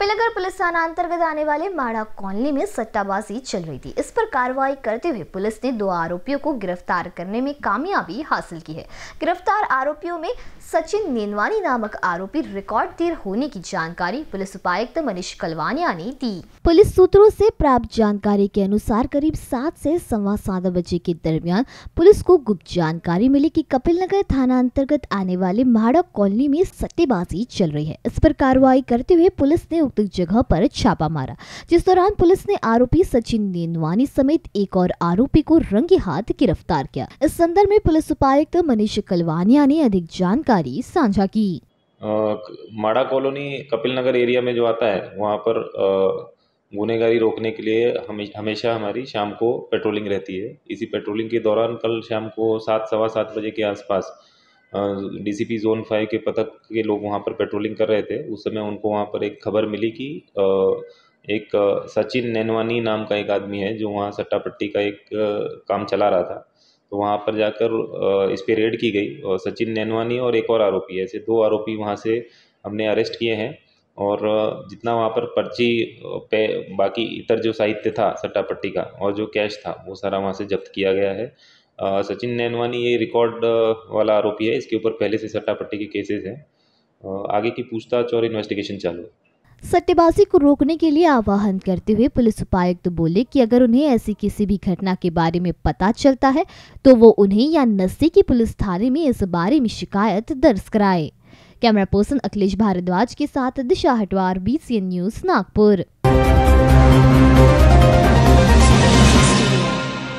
कपिलगढ़ police थाना अंतर्गत आने वाले माड़ा कॉलोनी में सट्टाबाजी चल रही थी इस पर कार्रवाई करते हुए पुलिस ने दो आरोपियों को गिरफ्तार करने में कामयाबी हासिल की है गिरफ्तार आरोपियों में सचिन नेनवानी नामक आरोपी रिकॉर्ड देर होने की जानकारी पुलिस उपायुक्त मनीष कलवानिया ने दी पुलिस सूत्रों से प्राप्त जानकारी के अनुसार करीब सात से सवा सात बजे के दरमियान पुलिस को गुप्त जानकारी मिली कि नगर थाना अंतर्गत आने वाले माड़ा कॉलोनी में सट्टेबाजी चल रही है इस पर कार्रवाई करते हुए पुलिस ने उक्त जगह पर छापा मारा जिस दौरान पुलिस ने आरोपी सचिन नेनवानी समेत एक और आरोपी को रंगे हाथ गिरफ्तार किया इस संदर्भ में पुलिस उपायुक्त मनीष कलवानिया ने अधिक जानकारी साझा की माड़ा कॉलोनी कपिल नगर एरिया में जो आता है वहाँ पर गुनेगारी रोकने के लिए हमे, हमेशा हमारी शाम को पेट्रोलिंग रहती है इसी पेट्रोलिंग के दौरान कल शाम को सात सवा सात बजे के आसपास डीसीपी ज़ोन फाइव के पथक के लोग वहाँ पर पेट्रोलिंग कर रहे थे उस समय उनको वहाँ पर एक खबर मिली कि एक सचिन नैनवानी नाम का एक आदमी है जो वहाँ सट्टा पट्टी का एक काम चला रहा था तो वहाँ पर जाकर इस पर रेड की गई और सचिन नैनवानी और एक और आरोपी ऐसे दो आरोपी वहाँ से हमने अरेस्ट किए हैं और जितना वहाँ पर पर्ची पे बाकी इतर जो साहित्य था सट्टा पट्टी का और जो कैश था वो सारा वहाँ से जब्त किया गया है सचिन नैनवानी ये रिकॉर्ड वाला आरोपी है इसके ऊपर पहले से सट्टापट्टी के केसेस हैं आगे की पूछताछ और इन्वेस्टिगेशन चालू है सट्टेबाजी को रोकने के लिए आह्वान करते हुए पुलिस उपायुक्त तो बोले कि अगर उन्हें ऐसी किसी भी घटना के बारे में पता चलता है तो वो उन्हें या नजदीकी पुलिस थाने में इस बारे में शिकायत दर्ज कराए कैमरा पर्सन अखिलेश भारद्वाज के साथ दिशा हटवार बीसीएन न्यूज नागपुर